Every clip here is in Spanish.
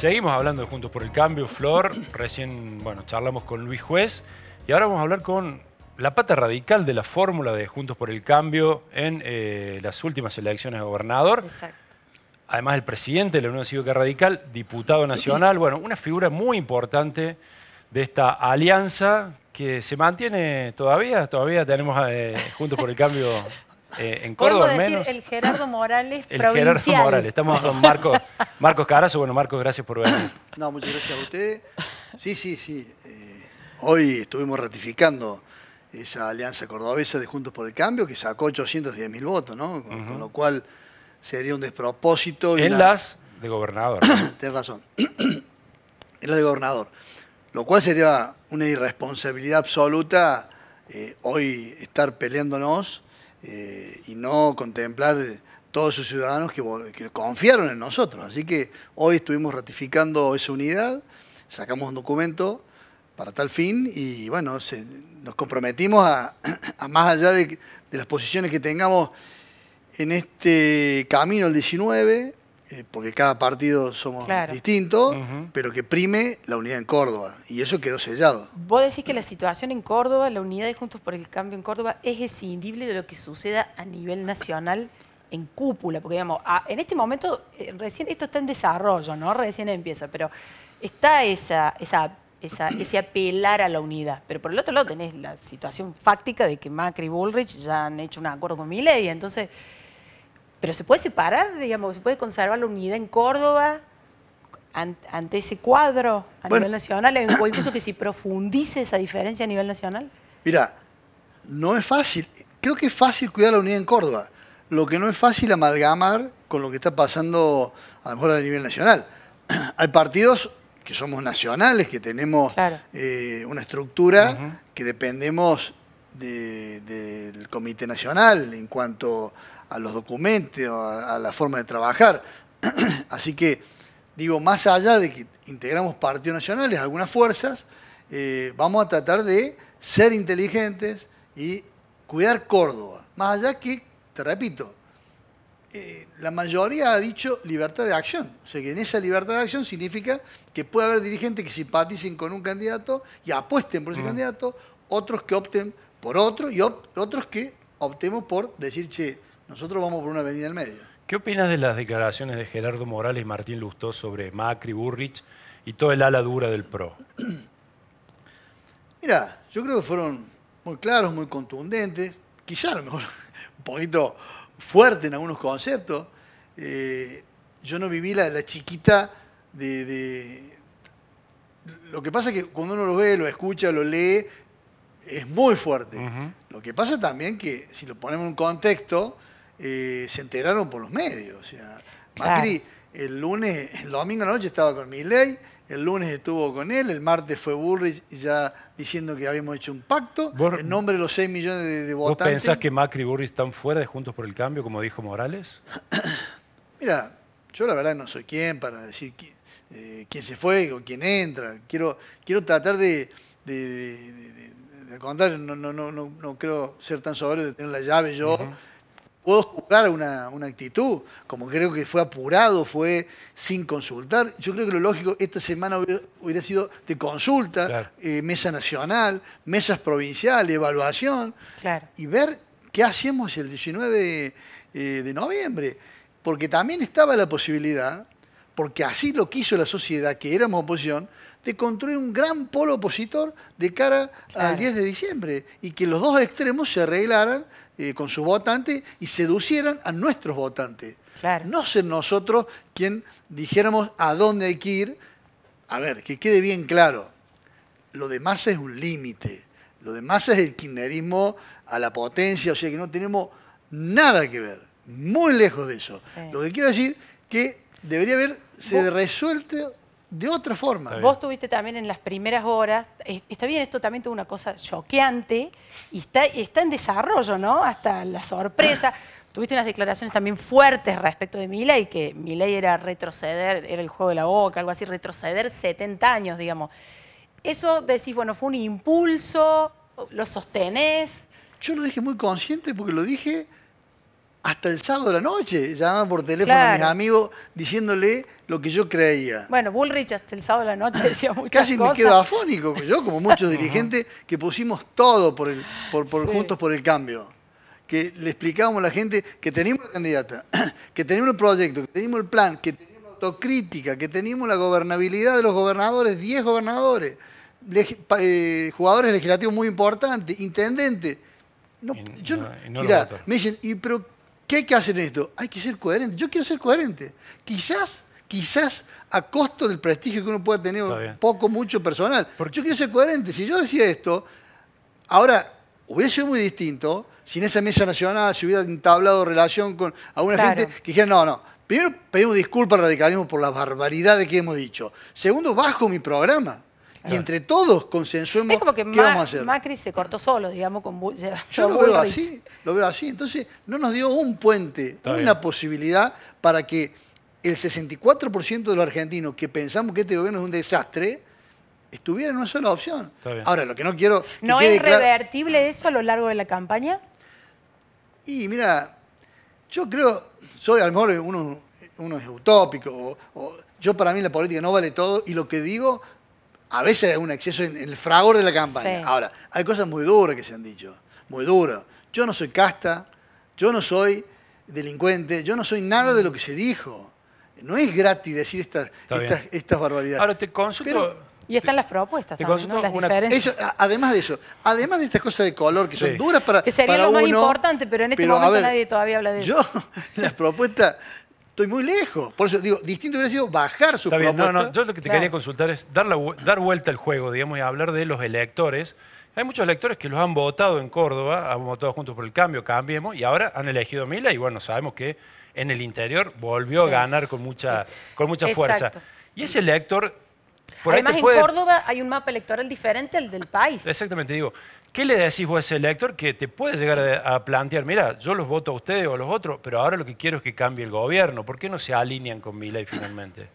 Seguimos hablando de Juntos por el Cambio, Flor. Recién, bueno, charlamos con Luis Juez. Y ahora vamos a hablar con la pata radical de la fórmula de Juntos por el Cambio en eh, las últimas elecciones de gobernador. Exacto. Además, el presidente de la Unión Cívica Radical, diputado nacional. Bueno, una figura muy importante de esta alianza que se mantiene todavía. Todavía tenemos eh, Juntos por el Cambio eh, en Córdoba, el Gerardo Morales El Gerardo Morales. Estamos con Marcos, Marcos Carazo. Bueno, Marcos, gracias por venir. No, muchas gracias a ustedes. Sí, sí, sí. Eh, hoy estuvimos ratificando esa alianza cordobesa de Juntos por el Cambio que sacó 810 mil votos, ¿no? Con, lo cual sería un despropósito. En las de gobernador. Tienes razón. en las de gobernador. Lo cual sería una irresponsabilidad absoluta eh, hoy estar peleándonos eh, y no contemplar todos esos ciudadanos que, confiaron en nosotros. Así que hoy estuvimos ratificando esa unidad, sacamos un documento para tal fin y bueno, nos comprometimos a, más allá de, las posiciones que tengamos en este camino el 19, eh, porque cada partido somos distintos, pero que prime la unidad en Córdoba. Y eso quedó sellado. Vos decís que la situación en Córdoba, la unidad de Juntos por el Cambio en Córdoba, es escindible de lo que suceda a nivel nacional en cúpula, porque digamos, en este momento, eh, recién esto está en desarrollo, ¿no? Recién empieza, pero está esa, esa, ese apelar a la unidad. Pero por el otro lado tenés la situación fáctica de que Macri y Bullrich ya han hecho un acuerdo con Milei, entonces pero se puede separar, digamos, se puede conservar la unidad en Córdoba ante ese cuadro a nivel nacional, o incluso que se profundice esa diferencia a nivel nacional? Mira, no es fácil. Creo que es fácil cuidar la unidad en Córdoba. Lo que no es fácil amalgamar con lo que está pasando a lo mejor a nivel nacional. Hay partidos que somos nacionales, que tenemos eh, una estructura que dependemos del Comité Nacional en cuanto a los documentos, a, a la forma de trabajar. Así que, digo, más allá de que integramos partidos nacionales, algunas fuerzas, eh, vamos a tratar de ser inteligentes y cuidar Córdoba. Más allá que, te repito, eh, la mayoría ha dicho libertad de acción. O sea que en esa libertad de acción significa que puede haber dirigentes que simpaticen con un candidato y apuesten por ese candidato, otros que opten por otro y otros que optemos por decir, che, nosotros vamos por una avenida del medio. ¿Qué opinas de las declaraciones de Gerardo Morales y Martín Lustó sobre Macri, Burrich y todo el ala dura del PRO? Mira, yo creo que fueron muy claros, muy contundentes, quizá a lo mejor un poquito fuerte en algunos conceptos. Eh, yo no viví la, la chiquita de, de, Lo que pasa es que cuando uno lo ve, lo escucha, lo lee, es muy fuerte. Lo que pasa también que, si lo ponemos en contexto, eh, se enteraron por los medios. O sea, Macri el lunes, el domingo noche estaba con Milei, el lunes estuvo con él, el martes fue burris ya diciendo que habíamos hecho un pacto en nombre de los 6 millones de, votantes. ¿Vos pensás que Macri y Burrich están fuera de Juntos por el Cambio, como dijo Morales? Mira, yo la verdad no soy quien para decir quién, eh, quién se fue o quién entra. Quiero, quiero tratar de de, de, contar, no, no, no, no, creo ser tan soberbio de tener la llave yo. Puedo jugar una, actitud, como creo que fue apurado, fue sin consultar. Yo creo que lo lógico esta semana hubiera, sido de consulta, eh, mesa nacional, mesas provinciales, evaluación, y ver qué hacíamos el 19 eh, de noviembre. Porque también estaba la posibilidad porque así lo quiso la sociedad, que éramos oposición, de construir un gran polo opositor de cara al 10 de diciembre y que los dos extremos se arreglaran eh, con sus votantes y seducieran a nuestros votantes. No ser nosotros quien dijéramos a dónde hay que ir. A ver, que quede bien claro, lo demás es un límite, lo demás es el kirchnerismo a la potencia, o sea que no tenemos nada que ver, muy lejos de eso. Lo que quiero decir que debería haberse resuelto de otra forma. Vos tuviste también en las primeras horas, está bien, esto también tuvo una cosa choqueante y está, está en desarrollo, ¿no? Hasta la sorpresa. Tuviste unas declaraciones también fuertes respecto de mi ley, que mi ley era retroceder, era el juego de la boca, algo así, retroceder 70 años, digamos. Eso decís, bueno, fue un impulso, lo sostenés. Yo lo dije muy consciente porque lo dije hasta el sábado de la noche llamaba por teléfono a mis amigos diciéndole lo que yo creía. Bueno, Bullrich hasta el sábado de la noche decía muchas Casi me quedo afónico, yo como muchos dirigentes que pusimos todo por el, por, juntos por el cambio. Que le explicábamos a la gente que teníamos la candidata, que teníamos el proyecto, que teníamos el plan, que teníamos autocrítica, que teníamos la gobernabilidad de los gobernadores, 10 gobernadores, eh, jugadores legislativos muy importantes, intendentes. No, no, mirá, me dicen, ¿y pero ¿Qué hay que hacer en esto? Hay que ser coherente. Yo quiero ser coherente. Quizás, quizás a costo del prestigio que uno pueda tener, poco, mucho personal. Porque yo quiero ser coherente. Si yo decía esto, ahora hubiera sido muy distinto si en esa mesa nacional se hubiera entablado relación con alguna gente que dijera, no, no, primero pedimos disculpas al radicalismo por la barbaridad de que hemos dicho. Segundo, bajo mi programa. Y entre todos consensuemos que qué vamos a hacer. Macri se cortó solo, digamos, con Yo lo veo así, lo veo así. Entonces, no nos dio un puente, una posibilidad para que el 64% de los argentinos que pensamos que este gobierno es un desastre, estuviera en una sola opción. Ahora, lo que no quiero... ¿No es revertible eso a lo largo de la campaña? Y mira, yo creo, soy a lo mejor uno, uno es utópico, yo para mí la política no vale todo y lo que digo a veces es un exceso en el fragor de la campaña. Ahora, hay cosas muy duras que se han dicho, muy duras. Yo no soy casta, yo no soy delincuente, yo no soy nada de lo que se dijo. No es gratis decir estas, estas, barbaridades. y están las propuestas también, las diferencias. además de eso, además de estas cosas de color que son duras para Que sería lo más importante, pero en este momento nadie todavía habla de eso. Yo, las propuestas estoy muy lejos. Por eso digo, distinto hubiera sido bajar su propuesta. no, no, yo lo que te quería consultar es dar, dar vuelta al juego, digamos, y hablar de los electores. Hay muchos electores que los han votado en Córdoba, han votado juntos por el cambio, cambiemos, y ahora han elegido Mila, y bueno, sabemos que en el interior volvió a ganar con mucha, con mucha fuerza. Y ese elector Además, en Córdoba hay un mapa electoral diferente al del país. Exactamente, digo, ¿qué le decís vos a ese elector que te puede llegar a, plantear, mira, yo los voto a ustedes o a los otros, pero ahora lo que quiero es que cambie el gobierno? ¿Por qué no se alinean con mi ley finalmente?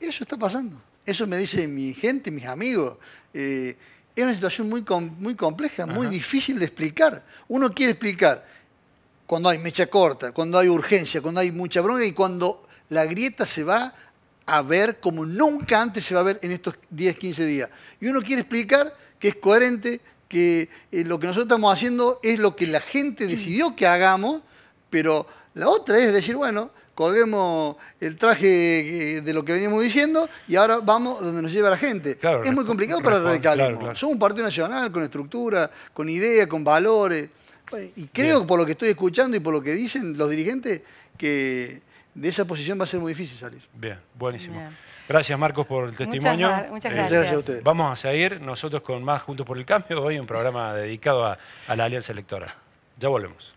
Eso está pasando. Eso me dice mi gente, mis amigos. Eh, es una situación muy, muy compleja, muy difícil de explicar. Uno quiere explicar cuando hay mecha corta, cuando hay urgencia, cuando hay mucha bronca y cuando la grieta se va a ver como nunca antes se va a ver en estos 10, 15 días. Y uno quiere explicar que es coherente, que eh, lo que nosotros estamos haciendo es lo que la gente decidió que hagamos, pero la otra es decir, bueno, colguemos el traje eh, de lo que veníamos diciendo y ahora vamos donde nos lleva la gente. es muy complicado para el radicalismo. Somos un partido nacional con estructura, con ideas, con valores. Y creo, por lo que estoy escuchando y por lo que dicen los dirigentes, que de esa posición va a ser muy difícil salir. Bien, buenísimo. Gracias Marcos por el testimonio. Muchas, eh, gracias. Vamos a seguir nosotros con más Juntos por el Cambio, hoy un programa dedicado a, a la alianza electoral. Ya volvemos.